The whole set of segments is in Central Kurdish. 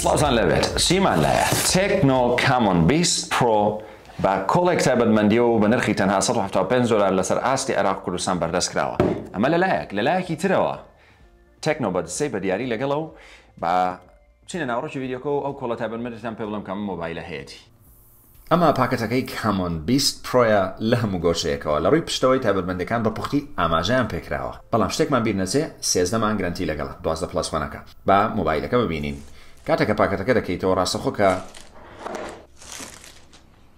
سلاوتان لەبێت چیمان لایە تێکنۆ کامۆن 20 پرۆ بە کۆڵێک تایبەتمەندی و بە نرخی تەنها 1970 زۆرار لەسەر ئاستی عراق کوردستان بەردەست کراوە ئەمە لەلایەک لەلایەکی ترەوە تەکنۆ بە دسەی بە دیاری لەگەڵە و بە چینە ناوڕۆکی ویدیۆکە و ئەو کۆڵە تایبەتمەندتان پێ بڵم کەم مۆبایلە هەیەی ئەما پاکەتەکەی کامۆن 20 پرۆیە لە هەموو گۆشەیەکەوە لە ڕووی پشتەوەی تابەتبندەکان بە پوختی ئاماژیان پێکراوە بەڵام شتێکمان بیر نەچێ سێزدەمان گرنتی لەگەڵ دوازدە پلسوانەکە با مۆبایلەکە ببینین. کاتێککە پاکەتەکە دەکەیتەوە ڕاستەخۆکە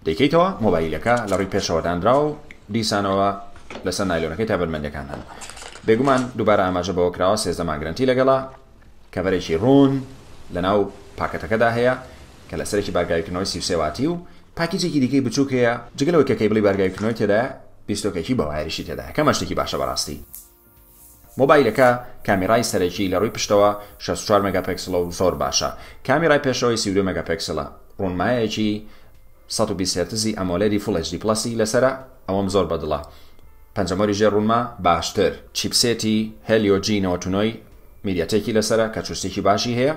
دەیکەیتەوە مۆبایلەکە لە ڕووی پێشەوەدانرا و دیسانەوە لەسەر نایلۆنەکەی تابەرمەندەکان هەن بێگومان دووبارە ئاماژە بەوە کراوە سێزەمان گرنتی لەگەڵا کەڤەرێکی ڕوون لە ناو پاکەتەکەدا هەیە کە لە سەرێکی بارگایکننەوەی سیوسێواتی و پاکیجێکی دیکەی بچووکەیە جگەلەوەی کەکەی بڵی بارگایکننەوەی تێدا بیستۆکێکی بەوایریشی تێدا کەمە شتێکی باشە بەڕاستی مۆبایلەکە کامیرای سەرەکی لە ڕووی پشتەوە 64 مگاپکسل و زۆر باشە کامیرای پێشەوەی سی مگاپکسلە ڕوونمایەکی 120زی ئەمۆلەری فڵشدی پلسی لەسرە ئەوەم زۆر بەدڵە پەنجەمەری ژێڕونما باشتر چیپسێتی هەلیۆجینەوەتونۆی میدیاتێکی لەسرە کە چوستێکی باشی هەیە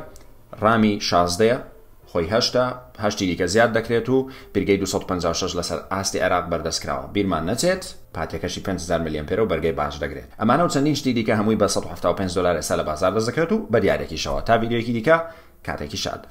ڕامی شازدەیە خۆی هەشتاهشتی دیکە زیاد دەکرێت و پرگەی 256 لەسەر ئاستی عراق بەردەستکراوە بیرمان نەچێت پاتێکەشی 500 میلیۆن پێرە و بەرگی باش دەگرێت ئەمانە و چەندین شتی دیکە هەمووی بە 175 دلار ئێستا لە بازار دەزەکەوت و بە شەوە تا که دیکە کاتێکی شاد